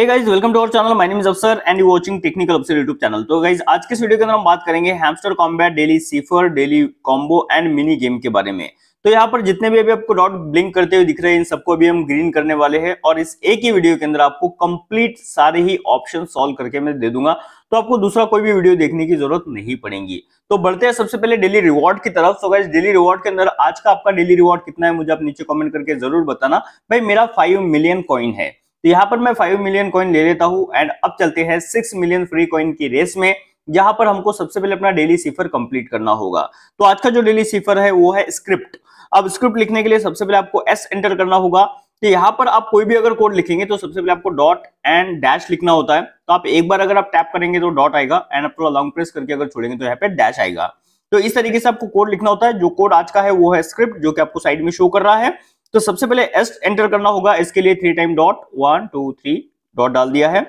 hey guys welcome to our channel my name is Afsar and you watching technical Afsar YouTube channel तो guys आज के video के अंदर हम बात करेंगे Hamster Kombat daily cipher daily combo and mini game के बारे में तो यहाँ पर जितने भी अभी आपको डॉट ब्लिंक करते हुए दिख रहे हैं इन सबको अभी हम ग्रीन करने वाले हैं और इस एक ही वीडियो के अंदर आपको कंप्लीट सारे ही ऑप्शन सॉल्व करके मैं दे दूंगा तो आपको दूसरा कोई भी वीडियो देखने की जरूरत नहीं पड़ेगी तो बढ़ते हैं सबसे पहले डेली रिवॉर्ड की तरफ तो गाइज डेली रिवॉर्ड के अंदर आज का आपका डेली रिवॉर्ड कितना है मुझे आप नीचे कॉमेंट करके जरूर बताना भाई मेरा फाइव मिलियन कॉइन है तो यहाँ पर मैं फाइव मिलियन कॉइन ले लेता हूँ एंड अब चलते हैं सिक्स मिलियन फ्री कॉइन की रेस में यहाँ पर हमको सबसे पहले अपना डेली सिफर कंप्लीट करना होगा तो आज का जो डेली सिफर है वो है स्क्रिप्ट अब स्क्रिप्ट लिखने के लिए सबसे पहले आपको एस एंटर करना होगा तो यहाँ पर आप कोई भी अगर कोड लिखेंगे तो सबसे पहले आपको डॉट एंड डैश लिखना होता है तो आप एक बार अगर आप टैप करेंगे तो डॉट आएगा एंड आप थोड़ा लॉन्ग प्रेस करके अगर छोड़ेंगे तो यहाँ पे डैश आएगा तो इस तरीके से आपको कोड लिखना होता है जो कोड आज का है वो है स्क्रिप्ट जो कि आपको साइड में शो कर रहा है तो सबसे पहले एस एंटर करना होगा इसके लिए three time dot one two three dot डाल दिया है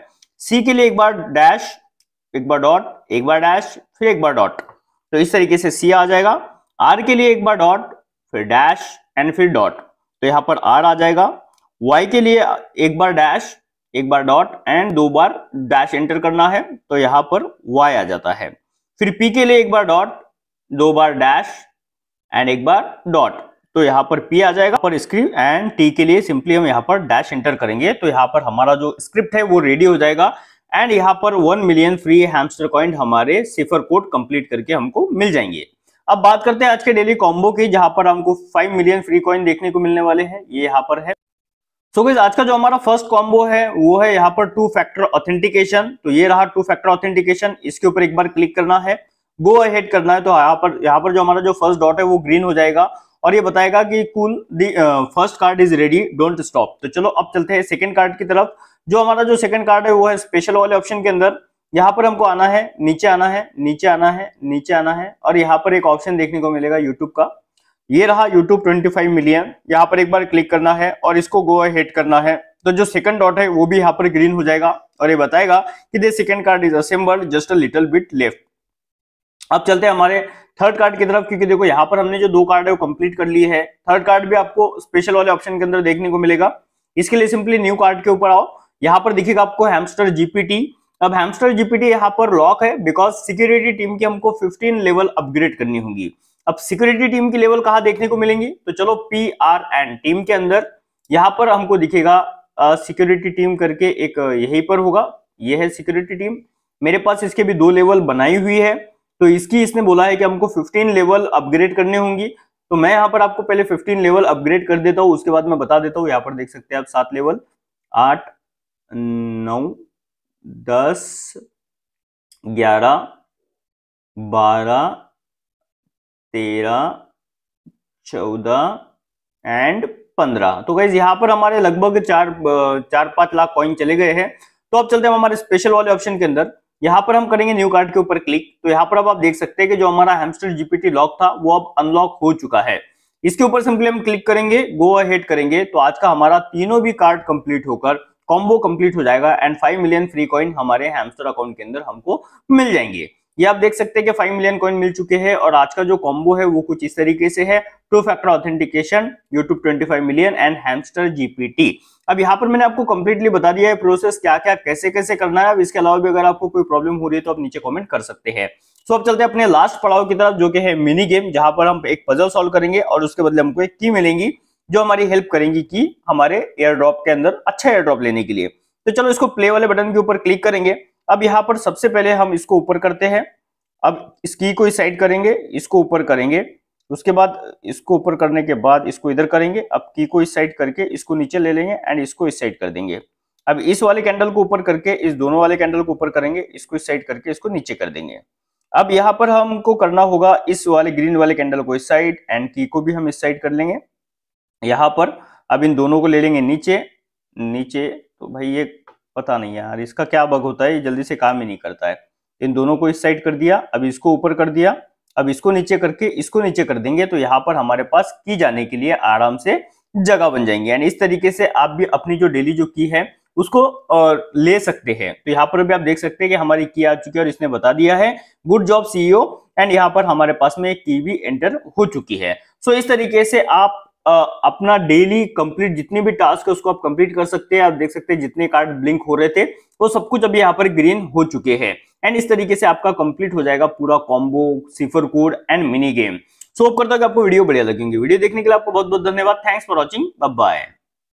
सी के लिए एक बार डैश एक बार डॉट एक बार डैश फिर एक बार डॉट तो इस तरीके से सी आ जाएगा आर के लिए एक बार डॉट फिर डैश एंड फिर डॉट तो यहां पर आर आ जाएगा वाई के लिए एक बार डैश एक बार डॉट एंड दो बार डैश एंटर करना है तो यहां पर वाई आ जाता है फिर पी के लिए एक बार डॉट दो बार डैश एंड एक बार डॉट तो यहाँ पर पी आ जाएगा पर स्क्रिप्ट एंड टी के लिए सिंपली हम यहाँ पर डैश एंटर करेंगे तो यहाँ पर हमारा जो स्क्रिप्ट है वो रेडी हो जाएगा एंड यहाँ पर one million free Hamster coin हमारे सिफर कोड कंप्लीट करके हमको मिल जाएंगे अब बात करते हैं आज के डेली कॉम्बो की जहां पर हमको फाइव मिलियन फ्री कॉइन देखने को मिलने वाले हैं ये यहाँ पर है सो so आज का जो हमारा फर्स्ट कॉम्बो है वो है यहाँ पर टू फैक्टर ऑथेंटिकेशन तो ये रहा टू फैक्टर ऑथेंटिकेशन इसके ऊपर एक बार क्लिक करना है गो अहेड करना है तो यहाँ पर यहाँ पर जो हमारा जो फर्स्ट डॉट है वो ग्रीन हो जाएगा और ये बताएगा कि cool the first card is ready don't stop तो चलो अब चलते हैं सेकंड कार्ड की तरफ जो हमारा जो सेकंड कार्ड है वो है स्पेशल वाले ऑप्शन के अंदर यहाँ पर हमको आना है नीचे आना है नीचे आना है नीचे आना है और यहाँ पर एक ऑप्शन देखने को मिलेगा यूट्यूब का ये रहा यूट्यूब ट्वेंटी मिलियन यहाँ पर एक बार क्लिक करना है और इसको गो हेट करना है तो जो सेकंड डॉट है वो भी यहाँ पर ग्रीन हो जाएगा और ये बताएगा कि the second card is assembled just a little bit left अब चलते हैं हमारे थर्ड कार्ड की तरफ क्योंकि देखो यहाँ पर हमने जो दो कार्ड है वो कंप्लीट कर लिए है थर्ड कार्ड भी आपको स्पेशल वाले ऑप्शन के अंदर देखने को मिलेगा इसके लिए सिंपली न्यू कार्ड के ऊपर आओ यहाँ पर दिखेगा आपको हैमस्टर जीपीटी अब हैमस्टर जीपीटी यहाँ पर लॉक है बिकॉज सिक्योरिटी टीम की हमको फिफ्टीन लेवल अपग्रेड करनी होगी अब सिक्योरिटी टीम की लेवल कहा देखने को मिलेंगी तो चलो पी आर एन टीम के अंदर यहाँ पर हमको दिखेगा सिक्योरिटी टीम करके एक यही पर होगा ये है सिक्योरिटी टीम मेरे पास इसके भी दो लेवल बनाई हुई है तो इसकी इसने बोला है कि हमको 15 लेवल अपग्रेड करने होंगी तो मैं यहाँ पर आपको पहले 15 लेवल अपग्रेड कर देता हूँ उसके बाद मैं बता देता हूँ यहाँ पर देख सकते हैं आप सात लेवल आठ नौ दस ग्यारह बारह तेरह चौदह एंड पंद्रह तो गाइज यहाँ पर हमारे लगभग चार चार पांच लाख कॉइन चले गए हैं तो अब चलते हैं हमारे स्पेशल वाले ऑप्शन के अंदर यहाँ पर हम करेंगे न्यू कार्ड के ऊपर क्लिक तो यहाँ पर अब आप देख सकते हैं कि जो हमारा हेमस्टर जीपीटी लॉक था वो अब अनलॉक हो चुका है इसके ऊपर सिंपली हम क्लिक करेंगे गो अहेड करेंगे तो आज का हमारा तीनों भी कार्ड कंप्लीट होकर कॉम्बो कंप्लीट हो जाएगा and five million free coin हमारे हेमस्टर अकाउंट के अंदर हमको मिल जाएंगे ये आप देख सकते हैं कि फाइव मिलियन कॉइन मिल चुके हैं और आज का जो कॉम्बो है वो कुछ इस तरीके से है two factor authentication YouTube 25 million and Hamster GPT अब यहाँ पर मैंने आपको कंप्लीटली बता दिया है प्रोसेस क्या क्या कैसे कैसे करना है अब इसके अलावा भी अगर आपको कोई प्रॉब्लम हो रही है तो आप नीचे कॉमेंट कर सकते हैं सो अब चलते हैं अपने लास्ट पड़ाव की तरफ जो कि है मिनी गेम जहां पर हम एक पजल सॉल्व करेंगे और उसके बदले हमको एक की मिलेंगी जो हमारी हेल्प करेंगी कि हमारे एयर ड्रॉप के अंदर अच्छा एयर ड्रॉप लेने के लिए तो चलो इसको प्ले वाले बटन के ऊपर क्लिक करेंगे अब यहाँ पर सबसे पहले हम इसको ऊपर करते हैं अब इस की को इस साइड करेंगे इसको ऊपर करेंगे उसके बाद इसको ऊपर करने के बाद इसको इधर करेंगे अब की को इस साइड करके इसको नीचे ले लेंगे एंड इसको इस साइड कर देंगे अब इस वाले कैंडल को ऊपर करके इस दोनों वाले कैंडल को ऊपर करेंगे इसको इस साइड करके इसको नीचे कर देंगे अब यहाँ पर हमको करना होगा इस वाले ग्रीन वाले कैंडल को इस साइड एंड की को भी हम इस साइड कर लेंगे यहाँ पर अब इन दोनों को ले लेंगे नीचे नीचे तो भाई ये पता नहीं यार इसका क्या बग होता है ये जल्दी से काम ही नहीं करता है इन दोनों को इस साइड कर दिया अब इसको ऊपर कर दिया अब इसको नीचे करके इसको नीचे कर देंगे तो यहाँ पर हमारे पास की जाने के लिए आराम से जगह बन जाएंगे यानी इस तरीके से आप भी अपनी जो डेली जो की है उसको और ले सकते हैं तो यहाँ पर भी आप देख सकते हैं कि हमारी की आ चुकी है और इसने बता दिया है गुड जॉब सीईओ एंड यहाँ पर हमारे पास में एक की भी एंटर हो चुकी है सो so, इस तरीके से आप अपना डेली कंप्लीट जितने भी टास्क है उसको आप कंप्लीट कर सकते हैं आप देख सकते हैं जितने कार्ड ब्लिंक हो रहे थे वो सब कुछ अभी यहाँ पर ग्रीन हो चुके हैं एंड इस तरीके से आपका कंप्लीट हो जाएगा पूरा combo cipher code and mini game so hope करता आपको वीडियो बढ़िया लगेंगे वीडियो देखने के लिए आपको बहुत बहुत धन्यवाद थैंक्स फॉर वॉचिंग बाय